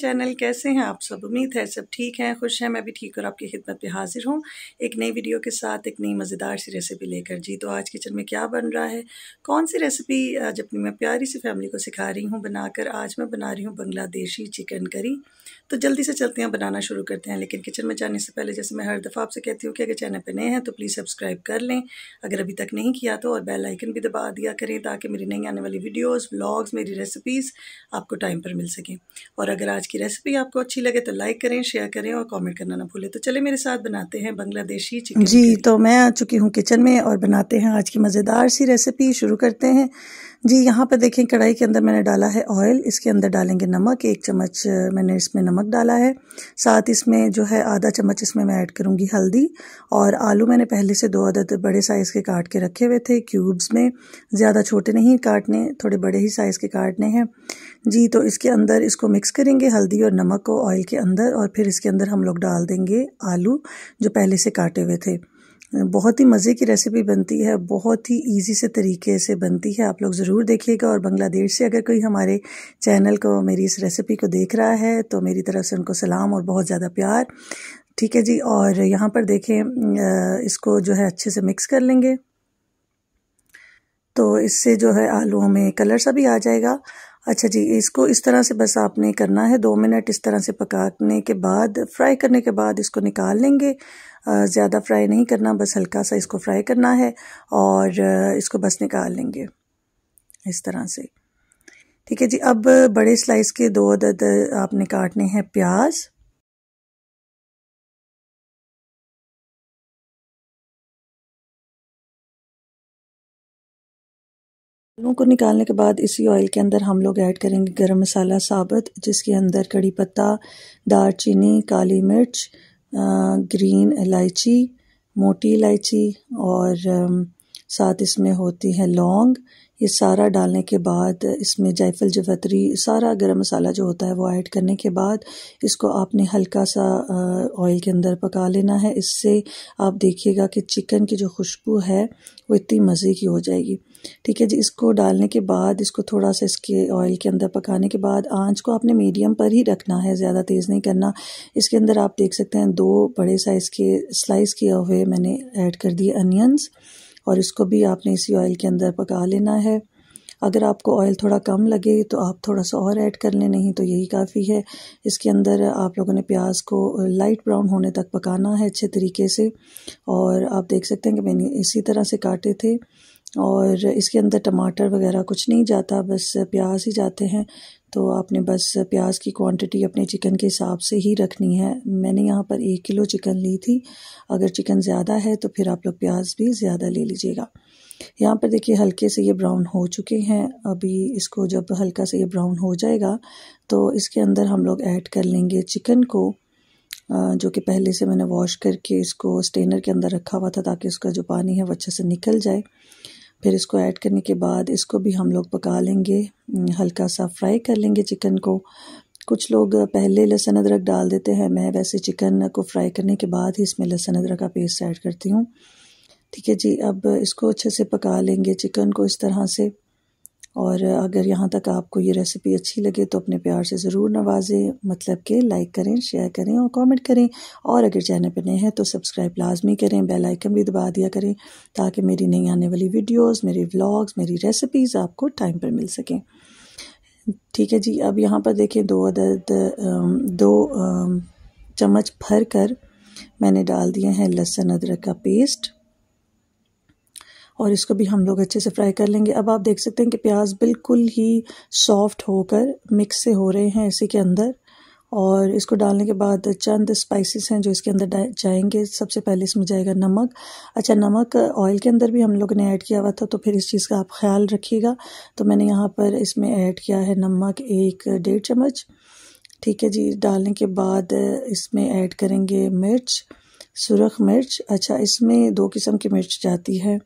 channel कैसे हैं आप सब उम्मीद है सब ठीक हैं खुश हैं मैं भी ठीक और आपकी खिदमत पे हाजिर हूँ एक नई वीडियो के साथ एक नई मज़ेदार सी रेसिपी लेकर जी तो आज किचन में क्या बन रहा है कौन सी रेसिपी आज अपनी मैं प्यारी सी फैमिली को सिखा रही हूँ बनाकर आज मैं बना रही हूँ बांग्लादेशी चिकन करी तो जल्दी से चलते हैं बनाना शुरू करते हैं लेकिन किचन में जाने से पहले जैसे मैं हर दफ़ा आपसे कहती हूँ कि अगर चैनल पर नए हैं तो प्लीज़ सब्सक्राइब कर लें अगर अभी तक नहीं किया तो और बेल आइकन भी दबा दिया करें ताकि मेरी नई आने वाली वीडियोज़ ब्लॉग्स मेरी रेसिपीज़ आपको टाइम पर मिल सकें और अगर आज की रेसिपी आपको अच्छी लगे तो लाइक करें शेयर करें और कमेंट करना ना भूलें तो चले मेरे साथ बनाते हैं बांग्लादेशी चिकन जी तो मैं आ चुकी हूँ किचन में और बनाते हैं आज की मज़ेदार सी रेसिपी शुरू करते हैं जी यहाँ पर देखें कढ़ाई के अंदर मैंने डाला है ऑयल इसके अंदर डालेंगे नमक एक चम्मच मैंने इसमें नमक डाला है साथ इसमें जो है आधा चम्मच इसमें मैं ऐड करूँगी हल्दी और आलू मैंने पहले से दो आदद बड़े साइज़ के काट के रखे हुए थे क्यूब्स में ज़्यादा छोटे नहीं काटने थोड़े बड़े ही साइज़ के काटने हैं जी तो इसके अंदर इसको मिक्स करेंगे हल्दी और नमक को ऑयल के अंदर और फिर इसके अंदर हम लोग डाल देंगे आलू जो पहले से काटे हुए थे बहुत ही मज़े की रेसिपी बनती है बहुत ही इजी से तरीके से बनती है आप लोग ज़रूर देखिएगा और बांग्लादेश से अगर कोई हमारे चैनल को मेरी इस रेसिपी को देख रहा है तो मेरी तरफ से उनको सलाम और बहुत ज़्यादा प्यार ठीक है जी और यहाँ पर देखें इसको जो है अच्छे से मिक्स कर लेंगे तो इससे जो है आलूओं में कलर सा भी आ जाएगा अच्छा जी इसको इस तरह से बस आपने करना है दो मिनट इस तरह से पकाने के बाद फ्राई करने के बाद इसको निकाल लेंगे ज़्यादा फ्राई नहीं करना बस हल्का सा इसको फ्राई करना है और इसको बस निकाल लेंगे इस तरह से ठीक है जी अब बड़े स्लाइस के दो अदद आपने काटने हैं प्याज आलूओं को निकालने के बाद इसी ऑयल के अंदर हम लोग ऐड करेंगे गरम मसाला साबत जिसके अंदर कड़ी पत्ता चीनी काली मिर्च ग्रीन इलायची मोटी इलायची और साथ इसमें होती है लौंग ये सारा डालने के बाद इसमें जायफल जवतरी सारा गरम मसाला जो होता है वो ऐड करने के बाद इसको आपने हल्का सा ऑयल के अंदर पका लेना है इससे आप देखिएगा कि चिकन की जो खुशबू है वो इतनी मज़े की हो जाएगी ठीक है जी इसको डालने के बाद इसको थोड़ा सा इसके ऑयल के अंदर पकाने के बाद आंच को आपने मीडियम पर ही रखना है ज़्यादा तेज़ नहीं करना इसके अंदर आप देख सकते हैं दो बड़े साइज़ के स्लाइस किए हुए मैंने ऐड कर दिए अनियंस और इसको भी आपने इसी ऑयल के अंदर पका लेना है अगर आपको ऑयल थोड़ा कम लगे तो आप थोड़ा सा और ऐड कर लें नहीं तो यही काफ़ी है इसके अंदर आप लोगों ने प्याज को लाइट ब्राउन होने तक पकाना है अच्छे तरीके से और आप देख सकते हैं कि मैंने इसी तरह से काटे थे और इसके अंदर टमाटर वगैरह कुछ नहीं जाता बस प्याज ही जाते हैं तो आपने बस प्याज की क्वांटिटी अपने चिकन के हिसाब से ही रखनी है मैंने यहाँ पर एक किलो चिकन ली थी अगर चिकन ज़्यादा है तो फिर आप लोग प्याज भी ज़्यादा ले लीजिएगा यहाँ पर देखिए हल्के से ये ब्राउन हो चुके हैं अभी इसको जब हल्का से ये ब्राउन हो जाएगा तो इसके अंदर हम लोग ऐड कर लेंगे चिकन को जो कि पहले से मैंने वॉश करके इसको स्टेनर के अंदर रखा हुआ था ताकि उसका जो पानी है वो अच्छे से निकल जाए फिर इसको ऐड करने के बाद इसको भी हम लोग पका लेंगे हल्का सा फ्राई कर लेंगे चिकन को कुछ लोग पहले लहसुन अदरक डाल देते हैं मैं वैसे चिकन को फ्राई करने के बाद ही इसमें लहसुन अदरक का पेस्ट ऐड करती हूँ ठीक है जी अब इसको अच्छे से पका लेंगे चिकन को इस तरह से और अगर यहाँ तक आपको ये रेसिपी अच्छी लगे तो अपने प्यार से ज़रूर नवाजें मतलब कि लाइक करें शेयर करें और कमेंट करें और अगर चैनल पर नए हैं तो सब्सक्राइब लाजमी करें बेल आइकन भी दबा दिया करें ताकि मेरी नई आने वाली वीडियोस मेरे व्लॉग्स मेरी रेसिपीज़ आपको टाइम पर मिल सकें ठीक है जी अब यहाँ पर देखें दो अदद दो चम्मच भर कर मैंने डाल दिए हैं लहसुन अदरक का पेस्ट और इसको भी हम लोग अच्छे से फ्राई कर लेंगे अब आप देख सकते हैं कि प्याज बिल्कुल ही सॉफ्ट होकर मिक्स से हो रहे हैं इसी के अंदर और इसको डालने के बाद चंद स्पाइसेस हैं जो इसके अंदर जाएंगे सबसे पहले इसमें जाएगा नमक अच्छा नमक ऑयल के अंदर भी हम लोग ने ऐड किया हुआ था तो फिर इस चीज़ का आप ख्याल रखिएगा तो मैंने यहाँ पर इसमें ऐड किया है नमक एक डेढ़ चम्मच ठीक है जी डालने के बाद इसमें ऐड करेंगे मिर्च सुरख मिर्च अच्छा इसमें दो किस्म की मिर्च जाती है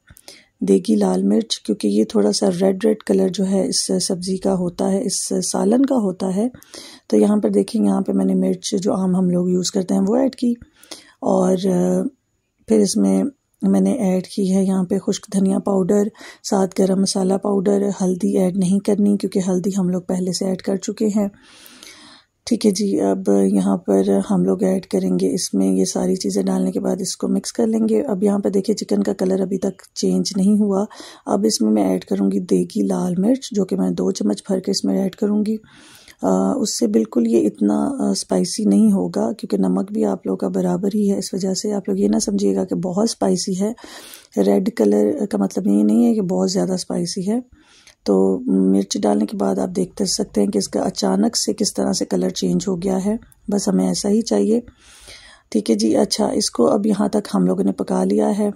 देगी लाल मिर्च क्योंकि ये थोड़ा सा रेड रेड कलर जो है इस सब्ज़ी का होता है इस सालन का होता है तो यहाँ पर देखें यहाँ पे मैंने मिर्च जो आम हम लोग यूज़ करते हैं वो ऐड की और फिर इसमें मैंने ऐड की है यहाँ पे खुश्क धनिया पाउडर साथ गरम मसाला पाउडर हल्दी ऐड नहीं करनी क्योंकि हल्दी हम लोग पहले से ऐड कर चुके हैं ठीक है जी अब यहाँ पर हम लोग ऐड करेंगे इसमें ये सारी चीज़ें डालने के बाद इसको मिक्स कर लेंगे अब यहाँ पर देखिए चिकन का कलर अभी तक चेंज नहीं हुआ अब इसमें मैं ऐड करूँगी देगी लाल मिर्च जो कि मैं दो चम्मच भर के इसमें ऐड करूँगी उससे बिल्कुल ये इतना स्पाइसी नहीं होगा क्योंकि नमक भी आप लोगों का बराबर ही है इस वजह से आप लोग ये ना समझिएगा कि बहुत स्पाइसी है रेड कलर का मतलब ये नहीं है कि बहुत ज़्यादा स्पाइसी है तो मिर्च डालने के बाद आप देख तो सकते हैं कि इसका अचानक से किस तरह से कलर चेंज हो गया है बस हमें ऐसा ही चाहिए ठीक है जी अच्छा इसको अब यहाँ तक हम लोगों ने पका लिया है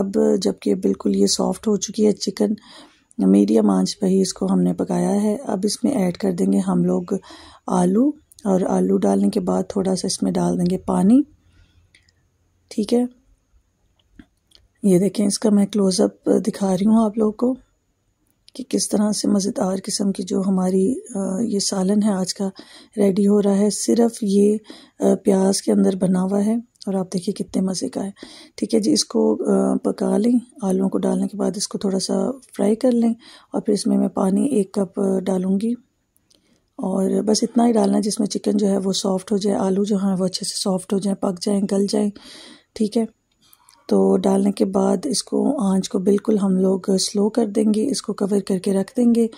अब जबकि बिल्कुल ये सॉफ्ट हो चुकी है चिकन मीडियम आंच पर ही इसको हमने पकाया है अब इसमें ऐड कर देंगे हम लोग आलू और आलू डालने के बाद थोड़ा सा इसमें डाल देंगे पानी ठीक है ये देखें इसका मैं क्लोज़अप दिखा रही हूँ आप लोगों को कि किस तरह से मज़ेदार किस्म की जो हमारी ये सालन है आज का रेडी हो रहा है सिर्फ ये प्याज के अंदर बना हुआ है और आप देखिए कितने मज़े का है ठीक है जी इसको पका लें आलुओं को डालने के बाद इसको थोड़ा सा फ्राई कर लें और फिर इसमें मैं पानी एक कप डालूँगी और बस इतना ही डालना है जिसमें चिकन जो है वो सॉफ़्ट हो जाए आलू जो हैं वो अच्छे से सॉफ़्ट हो जाए पक जाएँ गल जाएँ ठीक है तो डालने के बाद इसको आंच को बिल्कुल हम लोग स्लो कर देंगे इसको कवर करके रख देंगे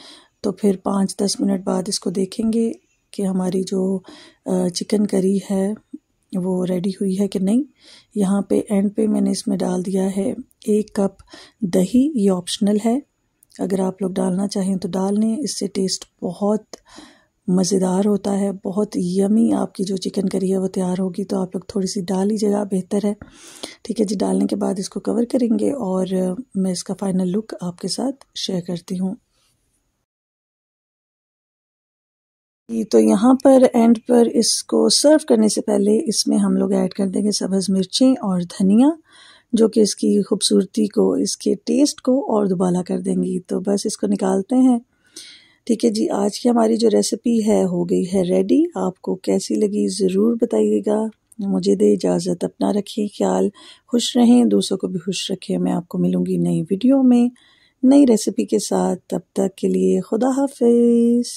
तो फिर पाँच दस मिनट बाद इसको देखेंगे कि हमारी जो चिकन करी है वो रेडी हुई है कि नहीं यहाँ पे एंड पे मैंने इसमें डाल दिया है एक कप दही ये ऑप्शनल है अगर आप लोग डालना चाहें तो डाल लें इससे टेस्ट बहुत मज़ेदार होता है बहुत यमी आपकी जो चिकन करी है वो तैयार होगी तो आप लोग थोड़ी सी डाल लीजिएगा बेहतर है ठीक है जी डालने के बाद इसको कवर करेंगे और मैं इसका फ़ाइनल लुक आपके साथ शेयर करती हूँ तो यहाँ पर एंड पर इसको सर्व करने से पहले इसमें हम लोग ऐड कर देंगे सब्ज़ मिर्चें और धनिया जो कि इसकी खूबसूरती को इसके टेस्ट को और दुबाला कर देंगी तो बस इसको निकालते हैं ठीक है जी आज की हमारी जो रेसिपी है हो गई है रेडी आपको कैसी लगी ज़रूर बताइएगा मुझे दे इजाज़त अपना रखिए ख्याल खुश रहें दूसरों को भी खुश रखें मैं आपको मिलूँगी नई वीडियो में नई रेसिपी के साथ तब तक के लिए खुदा हाफिज़